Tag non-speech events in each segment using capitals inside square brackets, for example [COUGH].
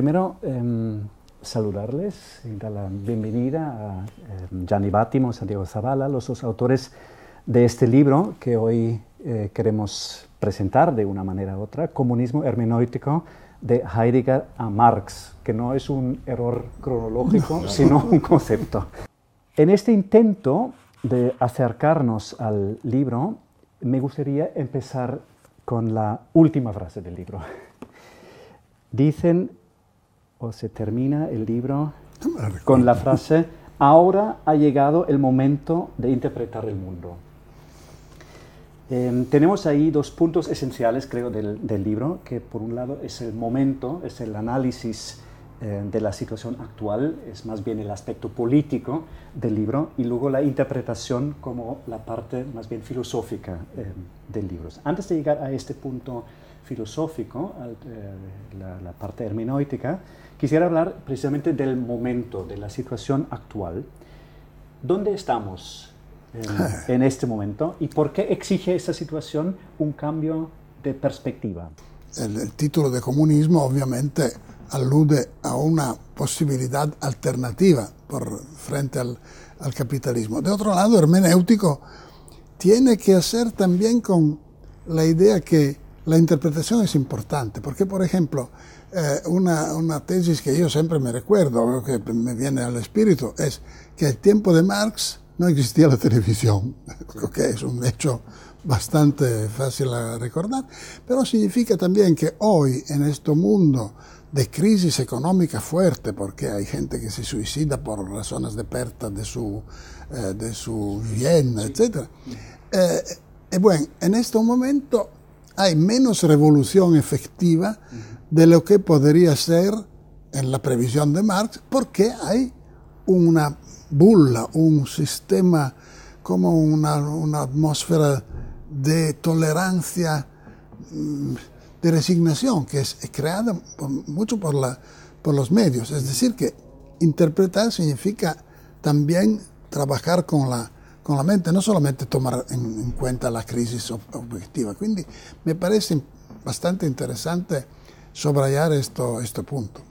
Primero, em, saludarles y dar la bienvenida a eh, Gianni a Santiago Zavala, los dos autores de este libro que hoy eh, queremos presentar de una manera u otra, Comunismo hermenéutico de Heidegger a Marx, que no es un error cronológico, sino un concepto. En este intento de acercarnos al libro, me gustaría empezar con la última frase del libro. Dicen o se termina el libro ah, con la frase, ahora ha llegado el momento de interpretar el mundo. Em, tenemos ahí dos puntos esenciales, creo, del, del, libro, que por un lado es el momento, es el análisis eh, de la situación actual, es más bien el aspecto político del libro, y luego la interpretación como la parte más bien filosófica em, del libro. Antes de llegar a este punto filosófico, eh, la, la parte hermenéutica, quisiera hablar precisamente del momento, de la situación actual. ¿Dónde estamos en, [LAUGHS] este momento y por qué exige esa situación un cambio de perspectiva? El, título de comunismo obviamente alude a una posibilidad alternativa por, frente al, al, capitalismo. De otro lado, hermenéutico tiene que hacer también con la idea que la interpretación es importante porque, por ejemplo, eh, una, tesis que yo siempre me recuerdo, que me viene al espíritu, es que el tiempo de Marx no existía la televisión, [LAUGHS] lo que es un hecho bastante fácil a recordar, pero significa también que hoy en este mundo de crisis económica fuerte, porque hay gente que se suicida por razones de perta de su, bien, eh, de su etc. Eh, bueno, en este momento hay menos revolución efectiva de lo que podría ser en la previsión de Marx, porque hay una bulla, un sistema como una, atmósfera de tolerancia, mm, de resignación, que es creada mucho por, la, por los medios. Es decir, que interpretar significa también trabajar con la con la mente, no solamente tomar en cuenta la crisis objetiva. Quindi me parece bastante interesante sobrayar este punto.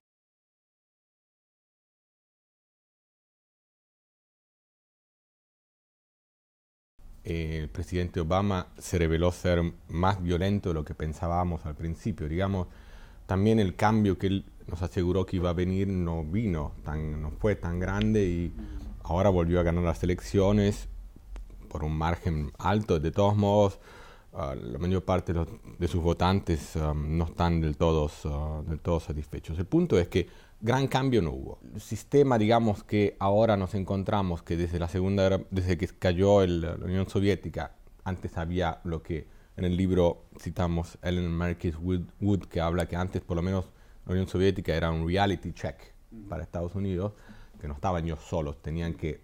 el presidente Obama se reveló ser más violento de lo que pensábamos al principio. Digamos, también el cambio que él nos aseguró que iba a venir no vino, no fue tan grande y ahora volvió a ganar las elecciones por un margen alto. De todos modos, ah, la mayor parte de, sus votantes ah, no están del todo, ah, del todo satisfechos. El punto es que gran cambio no hubo. El sistema, digamos, que ahora nos encontramos, que desde la segunda, desde que cayó la Unión Soviética, antes había lo que en el libro citamos Ellen Marquis Wood, que habla que antes por lo menos la Unión Soviética era un reality check para Estados Unidos, que no estaban ellos solos, tenían que...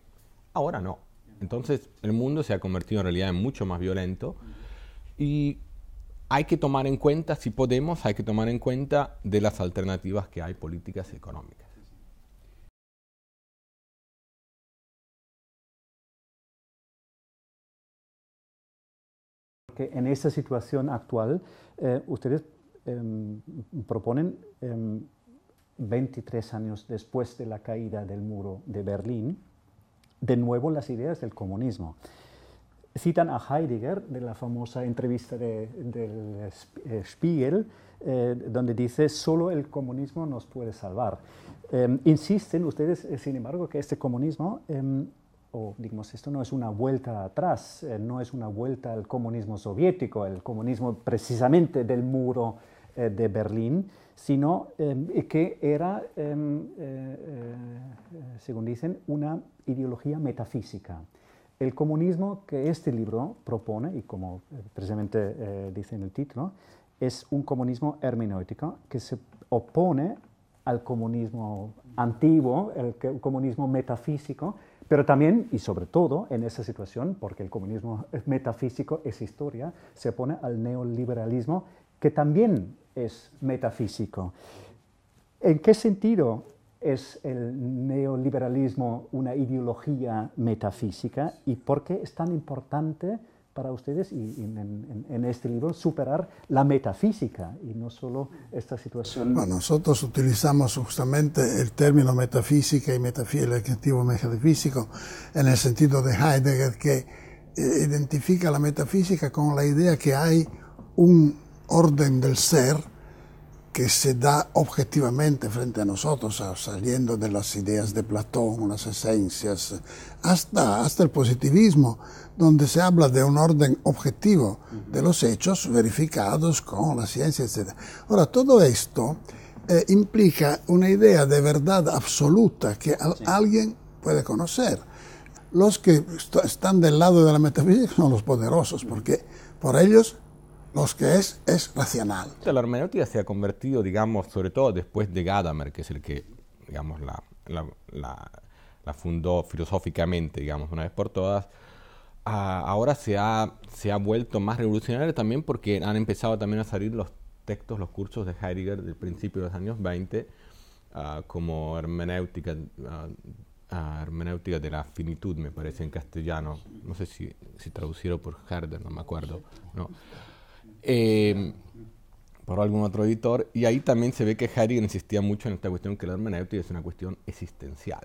Ahora no, entonces el mundo se ha convertido en realidad en mucho más violento y hay que tomar en cuenta, si podemos, hay que tomar en cuenta de las alternativas que hay políticas económicas. Porque en esta situación actual eh, ustedes em, proponen 23 em, años después de la caída del muro de Berlín, de nuevo las ideas del comunismo. Citan a Heidegger de la famosa entrevista de, del eh, Spiegel, eh, donde dice, solo el comunismo nos puede salvar. Em, insisten ustedes, eh, sin embargo, que este comunismo, em, o digamos, esto no es una vuelta atrás, no es una vuelta al comunismo soviético, el comunismo precisamente del muro de Berlín, sino em, que era según dicen, una ideología metafísica. El comunismo que este libro propone, y como eh, precisamente eh, dice en el título, es un comunismo hermenéutico que se opone al comunismo antiguo, el, el comunismo metafísico, pero también y sobre todo en esa situación, porque el comunismo [LAUGHS] metafísico es historia, se opone al neoliberalismo que también es metafísico. ¿En qué sentido es el neoliberalismo una ideología metafísica y por qué es tan importante para ustedes y, en, este libro superar la metafísica y no solo esta situación. Bueno, nosotros utilizamos justamente el término metafísica y el adjetivo metafísico en el sentido de Heidegger que eh, identifica la metafísica con la idea que hay un orden del ser que se da objetivamente frente a nosotros, saliendo de las ideas de Platón, las esencias, hasta, hasta el positivismo, donde se habla de un orden objetivo de los hechos verificados con la ciencia, etc. Ahora, todo esto eh, implica una idea de verdad absoluta que alguien puede conocer. Los que están del lado de la metafísica son los poderosos, porque por ellos lo que es es racional. La hermenéutica se ha convertido, digamos, sobre todo después de Gadamer, que es el que, digamos, la, la, fundó filosóficamente, digamos, una vez por todas, ahora se ha, se ha vuelto más revolucionaria también porque han empezado también a salir los textos, los cursos de Heidegger del principio de los años 20, ah, como hermenéutica, ah, ah, hermenéutica de la finitud, me parece, en castellano. No sé si, si traducieron por Herder, no me acuerdo. No. Em, por algún otro editor, y ahí también se ve que Heidegger insistía mucho en esta cuestión que la hermenéutica es una cuestión existencial.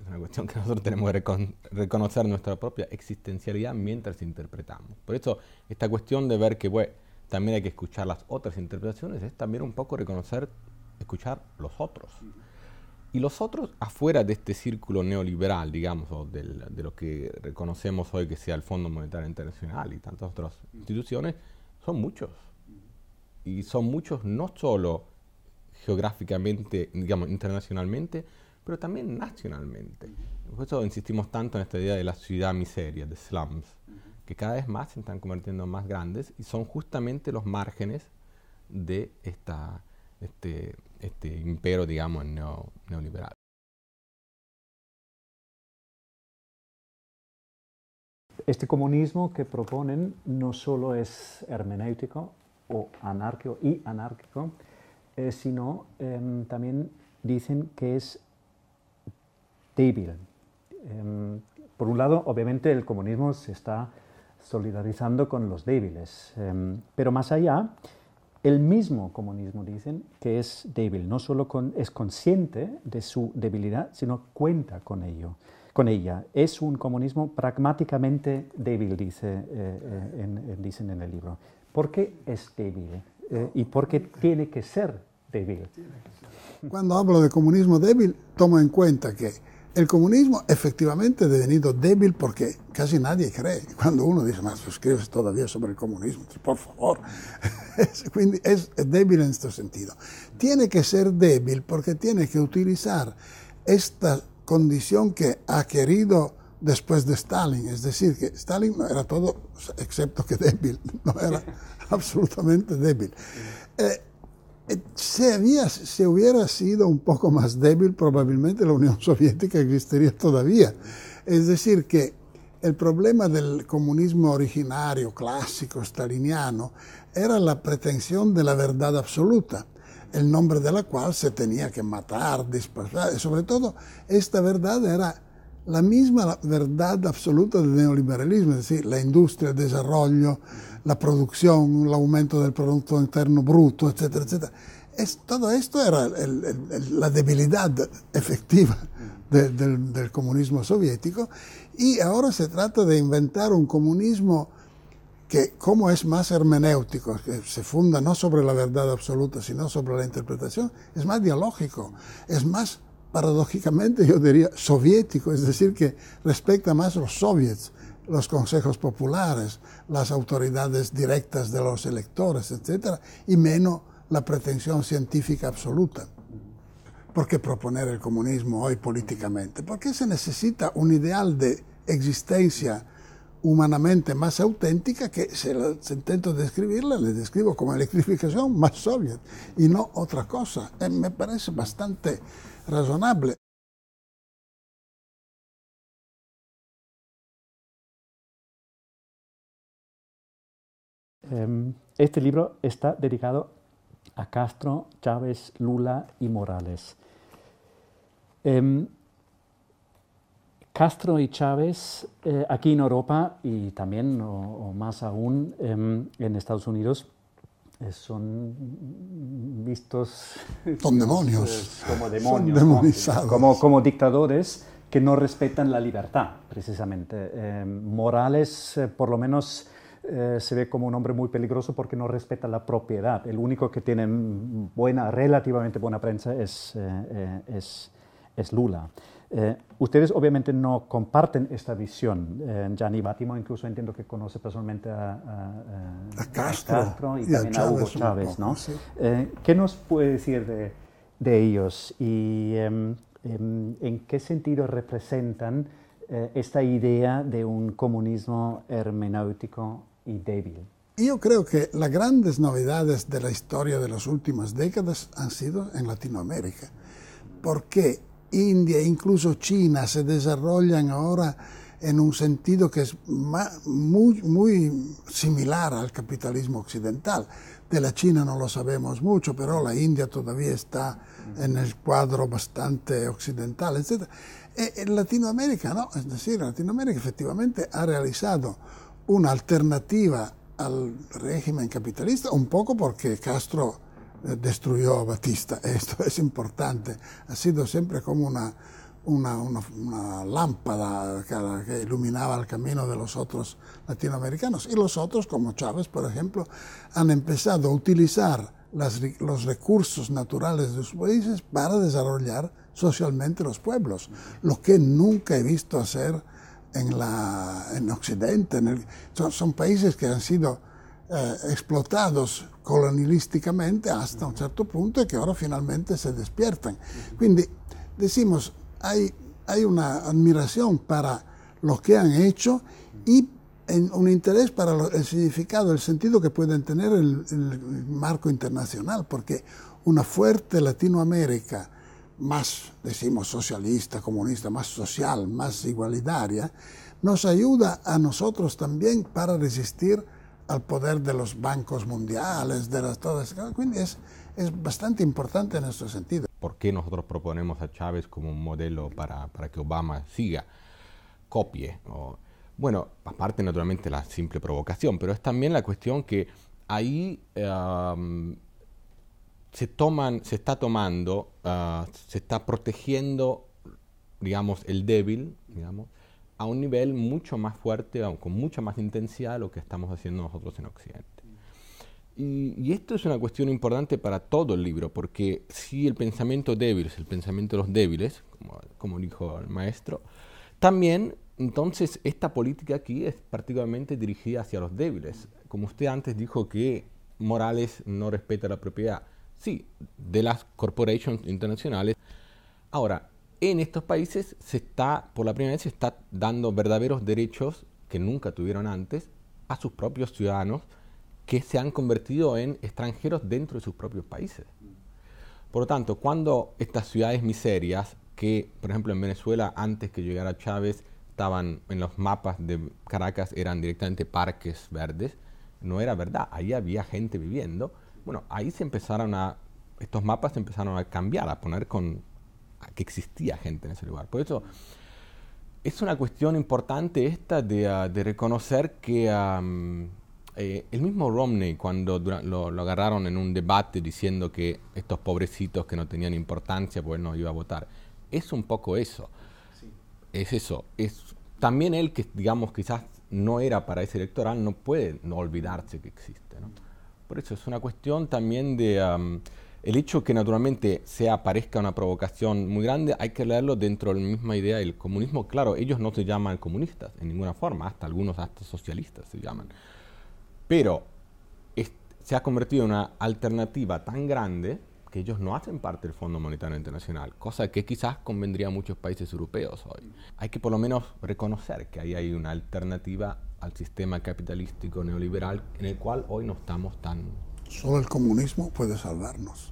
Es una cuestión que [LAUGHS] nosotros tenemos que reconocer nuestra propia existencialidad mientras interpretamos. Por eso, esta cuestión de ver que también hay que escuchar las otras interpretaciones es también un poco reconocer, escuchar los otros. Y los otros, afuera de este círculo neoliberal, digamos, o de lo que reconocemos hoy que sea el Fondo Monetario Internacional y tantas otras instituciones, son muchos. Y son muchos no solo geográficamente, digamos, internacionalmente, pero también nacionalmente. Por eso insistimos tanto en esta idea de la ciudad miseria, de slums, que cada vez más se están convirtiendo en más grandes y son justamente los márgenes de esta, este, este imperio, digamos, neoliberal. Este comunismo que proponen no solo es hermenéutico o anárquico y anárquico, eh, sino em, también dicen que es débil. Em, por un lado, obviamente el comunismo se está solidarizando con los débiles, em, pero más allá, el mismo comunismo dicen que es débil, no solo es consciente de su debilidad, sino cuenta con ello con ella. Es un comunismo pragmáticamente débil, eh, eh, dicen en el libro. ¿Por qué es débil? Eh, ¿Y por qué tiene que ser débil? Cuando hablo de comunismo débil, tomo en cuenta que el comunismo efectivamente ha devenido débil porque casi nadie cree. Cuando uno dice, más suscribes pues, todavía sobre el comunismo, pues, por favor. [LAUGHS] es, es débil en este sentido. Tiene que ser débil porque tiene que utilizar estas condición que ha querido después de Stalin. Es decir, que Stalin no era todo, excepto que débil, [LAUGHS] no era [LAUGHS] absolutamente débil. Eh, si había, se hubiera sido un poco más débil, probablemente la Unión Soviética existiría todavía. Es decir, que el problema del comunismo originario, clásico, staliniano, era la pretensión de la verdad absoluta el nombre de la cual se tenía que matar, dispersar. Y sobre todo, esta verdad era la misma verdad absoluta del neoliberalismo, es decir, la industria, el desarrollo, la producción, el aumento del Producto Interno Bruto, etcétera, etcétera. todo esto era la debilidad efectiva del, del comunismo soviético y ahora se trata de inventar un comunismo que como es más hermenéutico, que se funda no sobre la verdad absoluta, sino sobre la interpretación, es más dialógico, es más paradójicamente yo diría soviético, es decir, que respecta más los soviets, los consejos populares, las autoridades directas de los electores, etc., y menos la pretensión científica absoluta. ¿Por qué proponer el comunismo hoy políticamente? Porque se necesita un ideal de existencia humanamente más auténtica que si intento describirla, le describo como electrificación más soviet y no otra cosa. Eh, me parece bastante razonable. Em, este libro está dedicado a Castro, Chávez, Lula y Morales. Em, Castro y Chávez eh, aquí en Europa y también, o, más aún, em, en Estados Unidos, eh, son vistos [LAUGHS] demonios. como demonios, Como, dictadores que no respetan la libertad, precisamente. Em, Morales, eh, por lo menos, se ve como un hombre muy peligroso porque no respeta la propiedad. El único que tiene buena, relativamente buena prensa es, es Lula. Eh, ustedes obviamente no comparten esta visión. Eh, Gianni Bátimo incluso entiendo que conoce personalmente a, eh, Castro, y, a, Hugo Chávez. ¿no? Eh, ¿Qué nos puede decir de, de ellos y em, em, en qué sentido representan esta idea de un comunismo hermenéutico y débil? Yo creo que las grandes novedades de la historia de las últimas décadas han sido en Latinoamérica, ¿por qué? India e incluso China se desarrollan ahora en un sentido que es muy, muy similar al capitalismo occidental. De la China no lo sabemos mucho, pero la India todavía está en el cuadro bastante occidental, etc. Y eh, Latinoamérica, ¿no? Es decir, Latinoamérica efectivamente ha realizado una alternativa al régimen capitalista, un poco porque Castro destruyó a Batista. [LAUGHS] Esto es importante. Ha sido siempre como una, una, lámpara que, iluminaba el camino de los otros latinoamericanos. Y los otros, como Chávez, por ejemplo, han empezado a utilizar los recursos naturales de sus países para desarrollar socialmente los pueblos, lo que nunca he visto hacer en, la, en Occidente. son países que han sido eh, explotados colonialísticamente hasta un cierto punto y que ahora finalmente se despiertan. Entonces, decimos, hay, una admiración para lo que han hecho y un interés para el significado, el sentido que pueden tener el, el marco internacional, porque una fuerte Latinoamérica más, decimos, socialista, comunista, más social, más igualitaria, nos ayuda a nosotros también para resistir al poder de los bancos mundiales, de las todas. Es, es bastante importante en nuestro sentido. ¿Por qué nosotros proponemos a Chávez como un modelo para, para que Obama siga, copie? bueno, aparte naturalmente la simple provocación, pero es también la cuestión que ahí se, toman, se está tomando, ah, se está protegiendo, digamos, el débil, digamos, a un nivel mucho más fuerte, con mucha más intensidad lo que estamos haciendo nosotros en Occidente. Y, esto es una cuestión importante para todo el libro, porque si el pensamiento débil es el pensamiento de los débiles, como, como dijo el maestro, también entonces esta política aquí es particularmente dirigida hacia los débiles. Como usted antes dijo que Morales no respeta la propiedad, sí, de las corporations internacionales. Ahora, en estos países se está, por la primera vez, se está dando verdaderos derechos que nunca tuvieron antes a sus propios ciudadanos que se han convertido en extranjeros dentro de sus propios países. Por lo tanto, cuando estas ciudades miserias, que por ejemplo en Venezuela antes que llegara Chávez estaban en los mapas de Caracas, eran directamente parques verdes, no era verdad, ahí había gente viviendo. Bueno, ahí se empezaron a, estos mapas se empezaron a cambiar, a poner con que existía gente en ese lugar. Por eso es una cuestión importante esta de, ah, reconocer que eh, el mismo Romney, cuando lo, agarraron en un debate diciendo que estos pobrecitos que no tenían importancia, pues no iba a votar, es un poco eso. Es eso. Es también él que, digamos, quizás no era para ese electoral, no puede no olvidarse que existe. Por eso es una cuestión también de... El hecho que naturalmente sea parezca una provocación muy grande, hay que leerlo dentro de la misma idea del comunismo. Claro, ellos no se llaman comunistas en ninguna forma, hasta algunos hasta socialistas se llaman. Pero se ha convertido en una alternativa tan grande que ellos no hacen parte del Fondo Monetario Internacional, cosa que quizás convendría a muchos países europeos hoy. Hay que por lo menos reconocer que ahí hay una alternativa al sistema capitalístico neoliberal en el cual hoy no estamos tan... Solo el comunismo puede salvarnos.